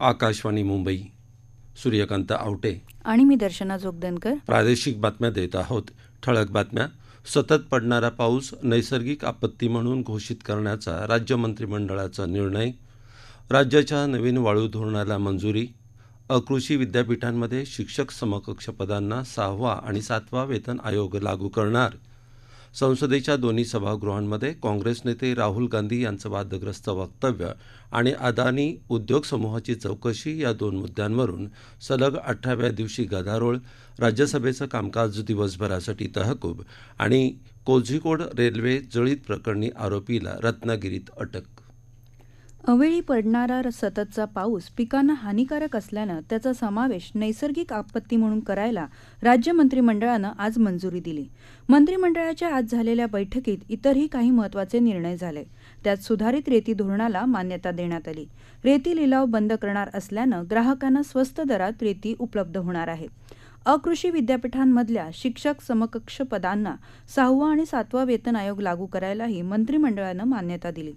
आकाशवाणी मुंबई सूर्यकांत आवटे आणि मी दर्शना जोगदनकर प्रादेशिक बातम्या देत आहोत ठळक बातम्या सतत पडणारा पाऊस नैसर्गिक आपत्ती म्हणून घोषित करण्याचा राज्य मंत्रिमंडळाचा निर्णय राज्याच्या नवीन वाळू धोरणाला मंजुरी अकृषी विद्यापीठांमध्ये शिक्षक समकक्ष पदांना सहावा आणि सातवा वेतन आयोग लागू करणार संसदेच्या दोन्ही सभागृहांमध्ये काँग्रेस नेते राहुल गांधी यांचं वादग्रस्त वक्तव्य आणि अदानी उद्योग समूहाची चौकशी या दोन मुद्द्यांवरून सलग अठराव्या दिवशी गदारोळ राज्यसभेचं कामकाज दिवसभरासाठी तहकूब आणि कोझिकोड रेल्वे जळीत प्रकरणी आरोपीला रत्नागिरीत अटक अवेळी पडणारा सततचा पाऊस पिकांना हानिकारक असल्यानं त्याचा समावेश नैसर्गिक आपत्ती म्हणून करायला राज्य मंत्रिमंडळानं आज मंजुरी दिली मंत्रिमंडळाच्या आज झालेल्या बैठकीत इतरही काही महत्वाचे निर्णय झाले त्यात सुधारित रेती धोरणाला मान्यता देण्यात आली रेती लिलाव बंद करणार असल्यानं ग्राहकांना स्वस्त दरात रेती उपलब्ध होणार आहे अकृषी विद्यापीठांमधल्या शिक्षक समकक्ष पदांना सहावा आणि सातवा वेतन आयोग लागू करायलाही मंत्रिमंडळानं मान्यता दिली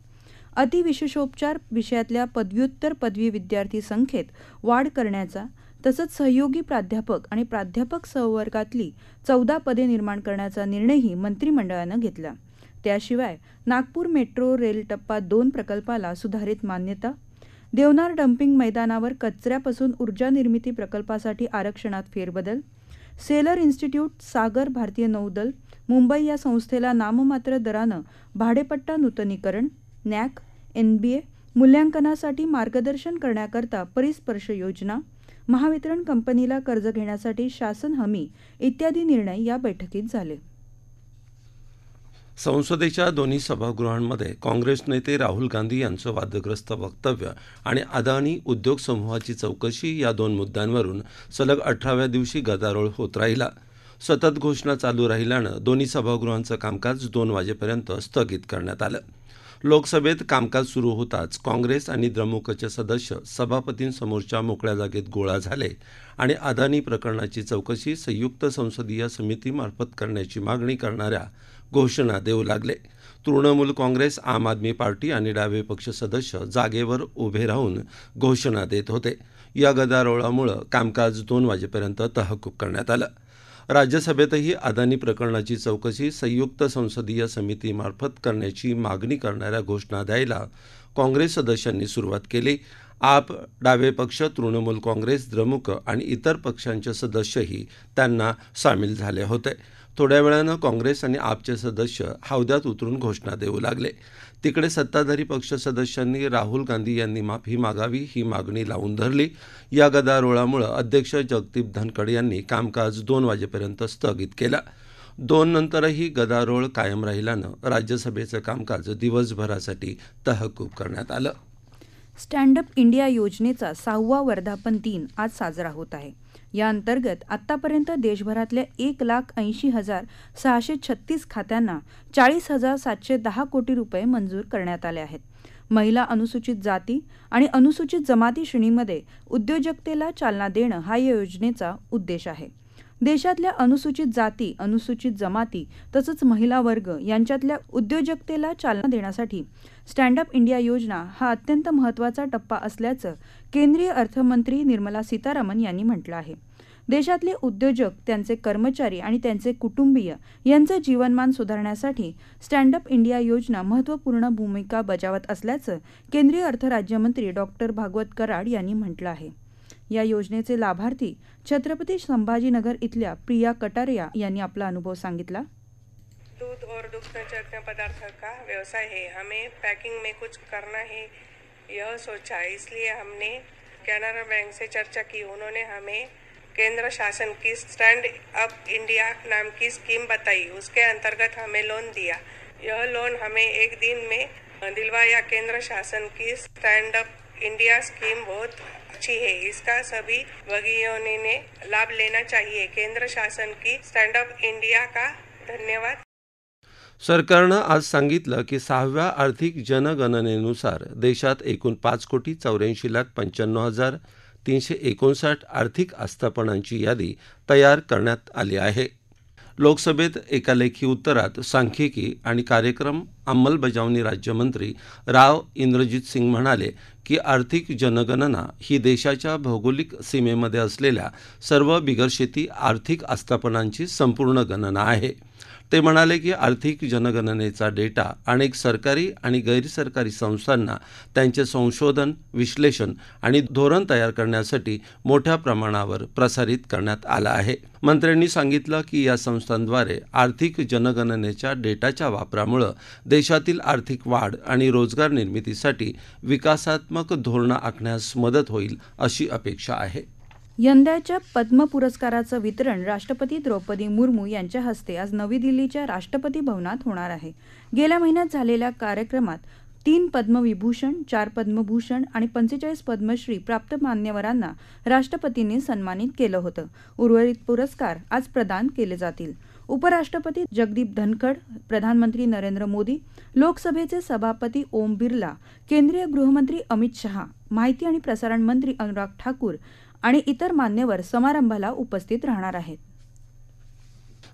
अतिविशेषोपचार विषयातल्या पदव्युत्तर पदवी विद्यार्थी संख्येत वाढ करण्याचा तसंच सहयोगी प्राध्यापक आणि प्राध्यापक सहवर्गातली चौदा पदे निर्माण करण्याचा निर्णयही मंत्रिमंडळानं घेतला त्याशिवाय नागपूर मेट्रो रेल टप्पा दोन प्रकल्पाला सुधारित मान्यता देवनार डम्पिंग मैदानावर कचऱ्यापासून ऊर्जा निर्मिती प्रकल्पासाठी आरक्षणात फेरबदल सेलर इन्स्टिट्यूट सागर भारतीय नौदल मुंबई या संस्थेला नाममात्र दरानं भाडेपट्टा नूतनीकरण नॅक एन बी ए मूल्यांकनासाठी मार्गदर्शन करण्याकरता परिस्पर्श योजना महावितरण कंपनीला कर्ज घेण्यासाठी शासन हमी इत्यादी निर्णय या बैठकीत झाले संसदेच्या दोन्ही सभागृहांमध्ये काँग्रेस नेते राहुल गांधी यांचं वादग्रस्त वक्तव्य आणि अदानी उद्योग समूहाची चौकशी या दोन मुद्द्यांवरून सलग अठराव्या दिवशी गदारोळ होत राहिला सतत घोषणा चालू राहिल्यानं दोन्ही सभागृहांचं कामकाज दोन वाजेपर्यंत स्थगित करण्यात आलं लोकसभेत कामकाज सुरू होताच काँग्रेस आणि द्रमुकचे सदस्य सभापतींसमोरच्या मोकळ्या जागेत गोळा झाले आणि अदानी प्रकरणाची चौकशी संयुक्त संसदीय समितीमार्फत करण्याची मागणी करणाऱ्या घोषणा देऊ लागले तृणमूल काँग्रेस आम आदमी पार्टी आणि डावे पक्ष सदस्य जागेवर उभे राहून घोषणा देत होते या गदारोळामुळं कामकाज दोन वाजेपर्यंत तहकूब करण्यात आलं राज्यसभेतही अदानी प्रकरणाची चौकशी संयुक्त संसदीय समितीमार्फत करण्याची मागणी करणाऱ्या घोषणा द्यायला काँग्रेस सदस्यांनी सुरुवात केली आप डावे पक्ष तृणमूल काँग्रेस द्रमुक आणि इतर पक्षांचे सदस्यही त्यांना सामील झाले होते थोड्या वेळानं काँग्रेस आणि आपचे सदस्य हौद्यात उतरून घोषणा देऊ लागले तिकडे सत्ताधारी पक्ष सदस्यांनी राहुल गांधी यांनी माफी मागावी ही मागणी लावून धरली या गदारोळामुळे अध्यक्ष जगदीप धनखड यांनी कामकाज दोन वाजेपर्यंत स्थगित केलं दोन नंतरही गदारोळ कायम राहिल्यानं राज्यसभेचं कामकाज दिवसभरासाठी तहकूब करण्यात आलं स्टँडअप इंडिया योजनेचा सहावा वर्धापन दिन आज साजरा होत आहे या याअंतर्गत आतापर्यंत देशभरातल्या एक लाख ऐंशी हजार सहाशे छत्तीस खात्यांना चाळीस हजार सातशे दहा कोटी रुपये मंजूर करण्यात आले आहेत महिला अनुसूचित जाती आणि अनुसूचित जमाती श्रेणीमध्ये उद्योजकतेला चालना देणं हा या योजनेचा उद्देश आहे देशातल्या अनुसूचित जाती अनुसूचित जमाती तसंच महिला वर्ग यांच्यातल्या उद्योजकतेला चालना देण्यासाठी स्टँडअप इंडिया योजना हा अत्यंत महत्त्वाचा टप्पा असल्याचं केंद्रीय अर्थमंत्री निर्मला सीतारामन यांनी म्हटलं आहे देशातले उद्योजक त्यांचे कर्मचारी आणि त्यांचे कुटुंबीय यांचं जीवनमान सुधारण्यासाठी स्टँडअप इंडिया योजना महत्त्वपूर्ण भूमिका बजावत असल्याचं केंद्रीय अर्थ राज्यमंत्री डॉक्टर भागवत कराड यांनी म्हटलं आहे या योजनेचे लाभार्थी छत्रपती संभाजीनगर इथल्या प्रिया कटारिया यांनी आपला अनुभव सांगितला दूध और दुग्धजन्य पदार्थ का व्यवसाय है हमें पैकिंग में कुछ करना है यह सोचा इसलिए हमने कैनरा बैंक से चर्चा की उन्होंने हमें केंद्र शासन की स्टैंड अप इंडिया नाम की स्कीम बताई उसके अंतर्गत हमें लोन दिया यह लोन हमें एक दिन में दिलवाया केंद्र शासन की स्टैंड अप इंडिया स्कीम बहुत अच्छी है इसका सभी वर्गीयों ने लाभ लेना चाहिए केंद्र शासन की स्टैंड अप इंडिया का धन्यवाद सरकारनं आज सांगितलं की सहाव्या आर्थिक जनगणनेनुसार देशात एकूण पाच कोटी चौऱ्याऐंशी लाख पंच्याण्णव हजार तीनशे एकोणसाठ आर्थिक आस्थापनांची यादी तयार करण्यात आली आहे लोकसभेत एका लेखी उत्तरात सांख्यिकी आणि कार्यक्रम अंमलबजावणी राज्यमंत्री राव इंद्रजित सिंग म्हणाले की आर्थिक जनगणना ही देशाच्या भौगोलिक सीमेमध्ये असलेल्या सर्व बिगरशेती आर्थिक आस्थापनांची संपूर्ण गणना आहे ते म्हणाले की आर्थिक जनगणनेचा डेटा अनेक सरकारी आणि गैरसरकारी संस्थांना त्यांचे संशोधन विश्लेषण आणि धोरण तयार करण्यासाठी मोठ्या प्रमाणावर प्रसारित करण्यात आला आहे मंत्र्यांनी सांगितलं की या संस्थांद्वारे आर्थिक जनगणनेच्या डेटाच्या वापरामुळे देशातील आर्थिक वाढ आणि रोजगार निर्मितीसाठी विकासात्मक धोरणं आखण्यास मदत होईल अशी अपेक्षा आहे यंदाच्या पद्म पुरस्काराचं वितरण राष्ट्रपती द्रौपदी मुर्मू यांच्या हस्ते आज नवी दिल्लीच्या राष्ट्रपती भवनात होणार आहे गेल्या महिन्यात झालेल्या कार्यक्रमात तीन पद्मविभूषण चार पद्मभूषण आणि पंचेचाळीस पद्मश्री प्राप्त मान्यवरांना राष्ट्रपतींनी सन्मानित केलं होतं उर्वरित पुरस्कार आज प्रदान केले जातील उपराष्ट्रपती जगदीप धनखड प्रधानमंत्री नरेंद्र मोदी लोकसभेचे सभापती ओम बिर्ला केंद्रीय गृहमंत्री अमित शहा माहिती आणि प्रसारण मंत्री अनुराग ठाकूर आणि इतर मान्यवर समारंभाला उपस्थित राहणार आहेत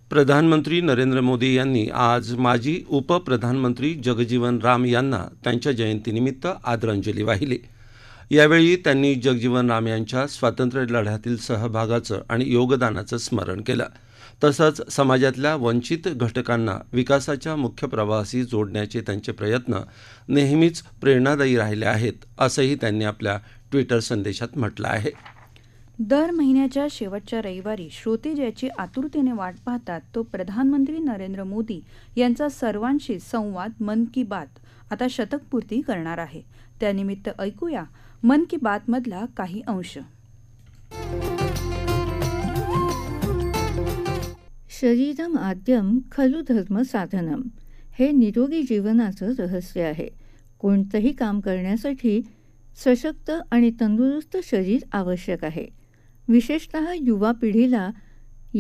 प्रधानमंत्री नरेंद्र मोदी यांनी आज माजी उपप्रधानमंत्री जगजीवन राम यांना त्यांच्या जयंतीनिमित्त आदरांजली वाहिली यावेळी त्यांनी जगजीवन राम यांच्या स्वातंत्र्य लढ्यातील सहभागाचं आणि योगदानाचं स्मरण केलं तसंच समाजातल्या वंचित घटकांना विकासाच्या मुख्य प्रवाहाशी जोडण्याचे त्यांचे प्रयत्न नेहमीच प्रेरणादायी राहिले आहेत असंही त्यांनी आपल्या ट्विटर संदेशात म्हटलं आहे दर महिन्याच्या शेवटच्या रविवारी श्रोते ज्याची आतुरतेने वाट पाहतात तो प्रधानमंत्री नरेंद्र मोदी यांचा सर्वांशी संवाद मन की बात आता शतकपूर्ती करणार आहे त्यानिमित्त ऐकूया मन की बात मधला काही अंश शरीरम आद्यम खलु धर्म साधनम हे निरोगी जीवनाचं रहस्य आहे कोणतंही काम करण्यासाठी सशक्त आणि तंदुरुस्त शरीर आवश्यक आहे विशेषत युवा पिढीला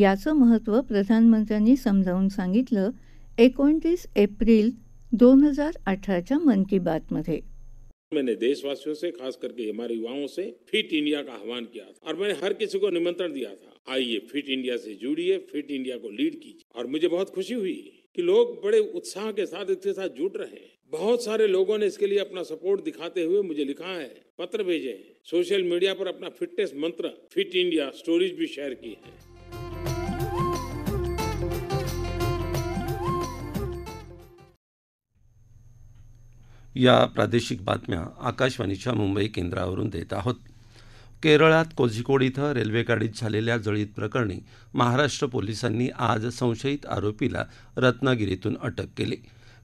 याचं महत्त्व प्रधानमंत्र्यांनी समजावून सांगितलं एकोणतीस एप्रिल दोन हजार अठराच्या मन की बातमध्ये मैंने देशवासियों से खास करके हमारे युवाओं से फिट इंडिया का आह्वान किया था और मैंने हर किसी को निमंत्रण दिया था आइए फिट इंडिया से जुड़िए फिट इंडिया को लीड कीजिए और मुझे बहुत खुशी हुई कि लोग बड़े उत्साह के साथ इसके साथ जुट रहे हैं बहुत सारे लोगों ने इसके लिए अपना सपोर्ट दिखाते हुए मुझे लिखा है पत्र भेजे हैं सोशल मीडिया पर अपना फिटनेस मंत्र फिट इंडिया स्टोरीज भी शेयर की है या प्रादेशिक बातम्या आकाशवाणीच्या मुंबई केंद्रावरून देत आहोत केरळात कोझिकोड इथं रेल्वेगाडीत झालेल्या जळीत प्रकरणी महाराष्ट्र पोलिसांनी आज संशयित आरोपीला रत्नागिरीतून अटक केली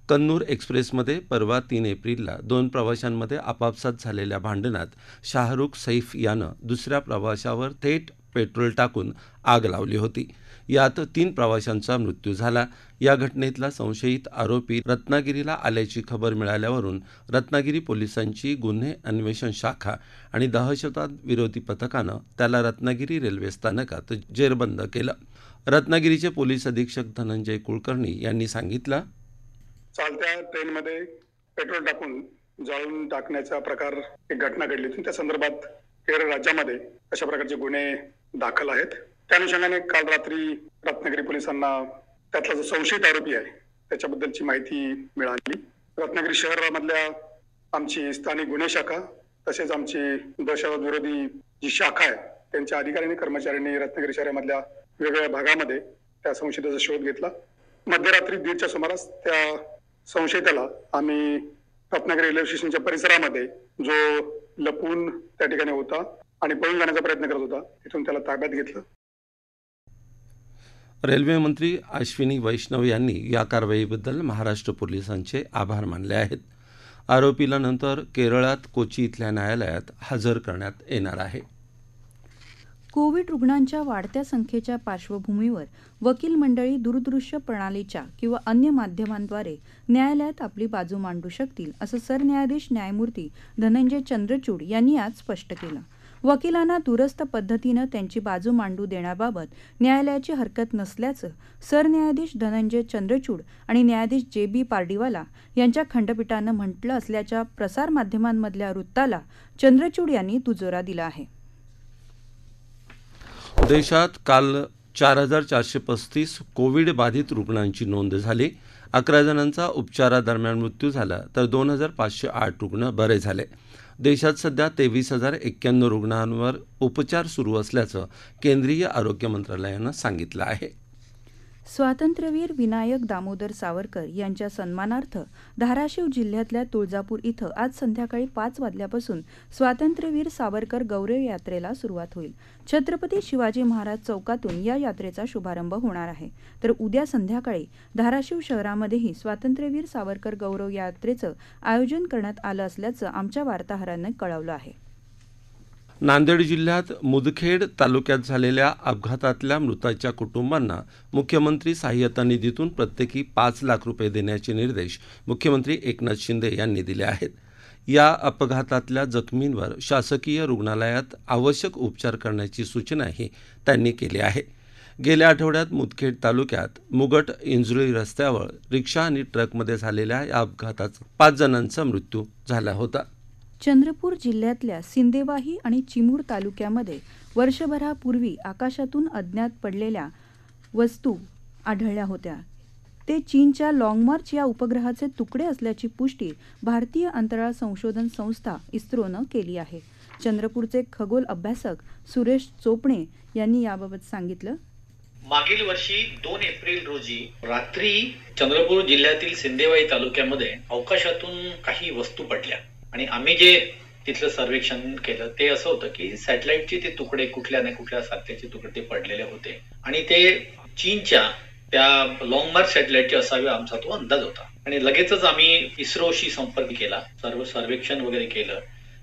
कन्नूर एक्सप्रेसमध्ये परवा तीन एप्रिलला दोन प्रवाशांमध्ये आपापसात झालेल्या भांडणात शाहरुख सैफ यानं दुसऱ्या प्रवाशावर थेट पेट्रोल टाकून आग लावली होती यात तीन प्रवाशांचा मृत्यू झाला या घटनेतला संशयित आरोपी रत्नागिरीला आल्याची खबर मिळाल्यावरून रत्नागिरी पोलिसांची गुन्हे अन्वेषण शाखा आणि दहशतवाद विरोधी पथकानं त्याला रत्नागिरी रेल्वे स्थानकात जेरबंद केलं रत्नागिरीचे पोलीस अधीक्षक धनंजय कुलकर्णी यांनी सांगितलं चालत्या ट्रेनमध्ये पेट्रोल टाकून जाळून टाकण्याचा प्रकार एक घटना घडली होती त्या संदर्भात केरळ राज्यामध्ये अशा प्रकारचे गुन्हे दाखल आहेत त्या अनुषंगाने काल रात्री रत्नागिरी पोलिसांना त्यातला जो संशयित आरोपी आहे त्याच्याबद्दलची माहिती मिळाली रत्नागिरी शहरामधल्या आमची स्थानिक गुन्हे शाखा तसेच आमची दहशतवाद विरोधी जी शाखा आहे त्यांच्या अधिकाऱ्यांनी कर्मचाऱ्यांनी रत्नागिरी शहरामधल्या वेगवेगळ्या भागामध्ये त्या संशयिताचा शोध घेतला मध्यरात्री दीडच्या सुमारास त्या संशयिताला आम्ही रत्नागिरी रेल्वे स्टेशनच्या परिसरामध्ये जो लपून त्या ठिकाणी होता आणि पळून जाण्याचा प्रयत्न करत होता तिथून त्याला ताब्यात घेतलं रेल्वे मंत्री अश्विनी वैष्णव यांनी या कारवाईबद्दल महाराष्ट्र पोलिसांचे आभार मानले आहेत आरोपीला नंतर केरळात कोची इथल्या न्यायालयात हजर करण्यात येणार आहे कोविड रुग्णांच्या वाढत्या संख्येच्या पार्श्वभूमीवर वकील मंडळी दूरदृश्य प्रणालीच्या किंवा अन्य माध्यमांद्वारे न्यायालयात आपली बाजू मांडू शकतील असं सरन्यायाधीश न्यायमूर्ती धनंजय चंद्रचूड यांनी आज स्पष्ट केलं वकिलांना दुरस्त पद्धतीनं त्यांची बाजू मांडू देण्याबाबत न्यायालयाची हरकत नसल्याचं सरन्यायाधीश धनंजय चंद्रचूड आणि न्यायाधीश जे बी पार्डीवाला यांच्या खंडपीठानं म्हटलं असल्याच्या प्रसारमाध्यमांमधल्या वृत्ताला चंद्रचूड यांनी दुजोरा दिला आहे देशात काल चार हजार चारशे पस्तीस कोविड बाधित रुग्णांची नोंद झाली अकरा जणांचा उपचारादरम्यान मृत्यू झाला तर दोन हजार पाचशे आठ रुग्ण बरे झाले देशात सध्या तेवीस हजार एक्क्याण्णव रुग्णांवर उपचार सुरू असल्याचं केंद्रीय आरोग्य मंत्रालयानं सांगितलं आहे स्वातंत्र्यवीर विनायक दामोदर सावरकर यांच्या सन्मानार्थ धाराशिव जिल्ह्यातल्या तुळजापूर इथं आज संध्याकाळी पाच वाजल्यापासून स्वातंत्र्यवीर सावरकर गौरव यात्रेला सुरुवात होईल छत्रपती शिवाजी महाराज चौकातून या यात्रेचा शुभारंभ होणार आहे तर उद्या संध्याकाळी धाराशिव शहरामध्येही स्वातंत्र्यवीर सावरकर गौरव यात्रेचं आयोजन करण्यात आलं असल्याचं आमच्या वार्ताहरानं कळवलं आहे नांदेड जिल्ह्यात मुदखेड तालुक्यात झालेल्या अपघातातल्या मृताच्या कुटुंबांना मुख्यमंत्री सहाय्यता निधीतून प्रत्येकी पाच लाख रुपये देण्याचे निर्देश मुख्यमंत्री एकनाथ शिंदे यांनी दिले आहेत या अपघातातल्या जखमींवर शासकीय रुग्णालयात आवश्यक उपचार करण्याची सूचनाही त्यांनी केली आहे गेल्या आठवड्यात मुदखेड तालुक्यात मुगट इंजुळी रस्त्यावर रिक्षा आणि ट्रकमध्ये झालेल्या या अपघातात पाच जणांचा मृत्यू झाला होता चंद्रपूर जिल्ह्यातल्या सिंदेवाही आणि चिमूर तालुक्यामध्ये वर्षभरापूर्वी आकाशातून अज्ञात पडलेल्या वस्तू आढळल्या होत्या ते चीनच्या मार्च या उपग्रहाचे तुकडे असल्याची पुष्टी भारतीय अंतराळ संशोधन संस्था इस्रोनं केली आहे चंद्रपूरचे खगोल अभ्यासक सुरेश चोपणे यांनी याबाबत सांगितलं मागील वर्षी दोन एप्रिल रोजी रात्री चंद्रपूर जिल्ह्यातील सिंदेवाई तालुक्यामध्ये अवकाशातून काही वस्तू पडल्या आणि आम्ही जे तिथलं सर्वेक्षण केलं ते असं होतं की सॅटेलाइटचे ते तुकडे कुठल्या ना कुठल्या सात्याचे तुकडे ते पडलेले होते आणि ते चीनच्या त्या लॉंग मार्च सॅटेलाइटचे असावे आमचा तो अंदाज होता आणि लगेचच आम्ही इस्रोशी संपर्क केला सर्व सर्वेक्षण वगैरे केलं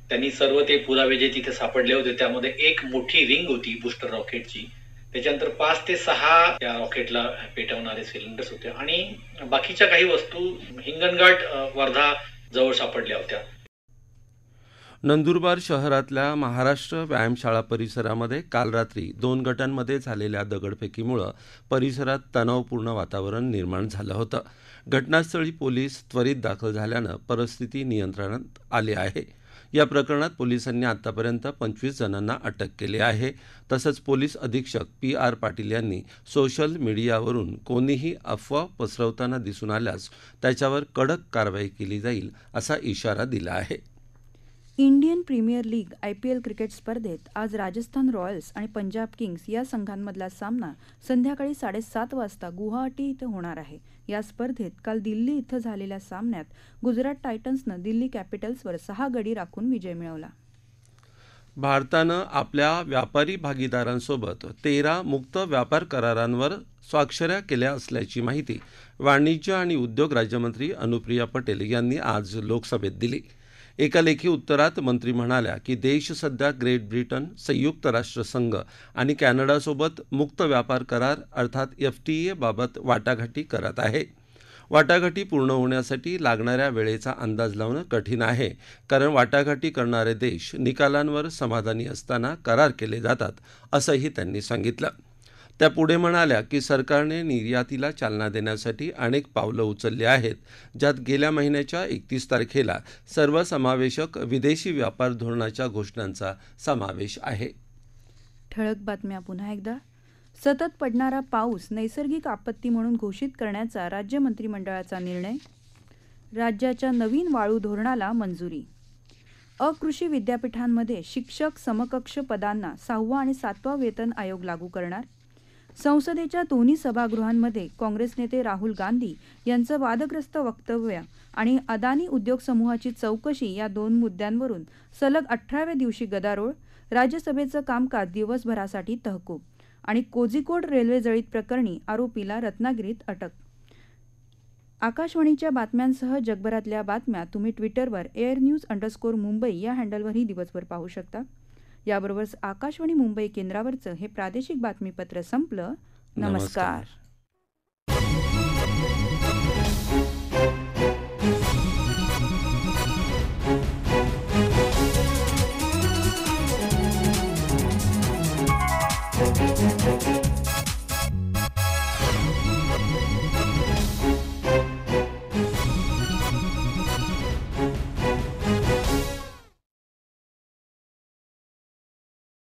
त्यांनी सर्व ते पुरावे जे तिथे सापडले होते त्यामध्ये एक मोठी रिंग होती बुस्टर रॉकेटची त्याच्यानंतर पाच ते सहा त्या रॉकेटला पेटवणारे सिलेंडर्स होते आणि बाकीच्या काही वस्तू हिंगणघाट वर्धा जवळ सापडल्या होत्या नंदुरबार शहरातल्या महाराष्ट्र व्यायामशाळा परिसरामध्ये काल रात्री दोन गटांमध्ये झालेल्या दगडफेकीमुळं परिसरात तणावपूर्ण वातावरण निर्माण झालं होतं घटनास्थळी पोलीस त्वरित दाखल झाल्यानं परिस्थिती नियंत्रणात आली आहे या प्रकरणात पोलिसांनी आतापर्यंत पंचवीस जणांना अटक केली आहे तसंच पोलीस अधीक्षक पी आर पाटील यांनी सोशल मीडियावरून कोणीही अफवा पसरवताना दिसून आल्यास त्याच्यावर कडक कारवाई केली जाईल असा इशारा दिला आहे Indian Premier League I P L cricket स्पर्धेत आज राजस्थान रॉयल्स आणि पंजाब किंग्स या संघांमधला सामना संध्याकाळी साडेसात वाजता गुवाहाटी इथं होणार आहे या स्पर्धेत काल दिल्ली इथं झालेल्या सामन्यात गुजरात टायटन्सनं दिल्ली कॅपिटल्सवर सहा गडी राखून विजय मिळवला भारतानं आपल्या व्यापारी भागीदारांसोबत तेरा मुक्त व्यापार करारांवर स्वाक्षऱ्या केल्या असल्याची माहिती वाणिज्य आणि उद्योग राज्यमंत्री अनुप्रिया पटेल यांनी आज लोकसभेत दिली एका लेखी उत्तरात मंत्री म्हणाल्या की देश सध्या ग्रेट ब्रिटन संयुक्त राष्ट्रसंघ आणि कॅनडासोबत मुक्त व्यापार करार अर्थात टी एबाबत वाटाघाटी करत आहे वाटाघाटी पूर्ण होण्यासाठी लागणाऱ्या वेळेचा अंदाज लावणं कठीण आहे कारण वाटाघाटी करणारे देश निकालांवर समाधानी असताना करार केले जातात असंही त्यांनी सांगितलं त्या पुढे म्हणाल्या की सरकारने निर्यातीला चालना देण्यासाठी अनेक पावलं उचलली आहेत ज्यात गेल्या महिन्याच्या एकतीस तारखेला सर्वसमावेशक विदेशी व्यापार धोरणाच्या घोषणांचा समावेश आहे ठळक बातम्या पुन्हा एकदा सतत पडणारा पाऊस नैसर्गिक आपत्ती म्हणून घोषित करण्याचा राज्य मंत्रिमंडळाचा निर्णय राज्याच्या नवीन वाळू धोरणाला मंजुरी अकृषी विद्यापीठांमध्ये शिक्षक समकक्ष पदांना सहावा आणि सातवा वेतन आयोग लागू करणार संसदेच्या दोन्ही सभागृहांमध्ये काँग्रेस नेते राहुल गांधी यांचं वादग्रस्त वक्तव्य आणि अदानी उद्योग समूहाची चौकशी या दोन मुद्द्यांवरून सलग अठराव्या दिवशी गदारोळ राज्यसभेचं कामकाज दिवसभरासाठी तहकूब आणि कोझिकोड रेल्वे जळीत प्रकरणी आरोपीला रत्नागिरीत अटक आकाशवाणीच्या बातम्यांसह जगभरातल्या बातम्या तुम्ही ट्विटरवर एअर न्यूज अंडरस्कोर मुंबई या हँडलवरही दिवसभर पाहू शकता याबरोबरच आकाशवाणी मुंबई केंद्रावरचं हे प्रादेशिक बातमीपत्र संपलं नमस्कार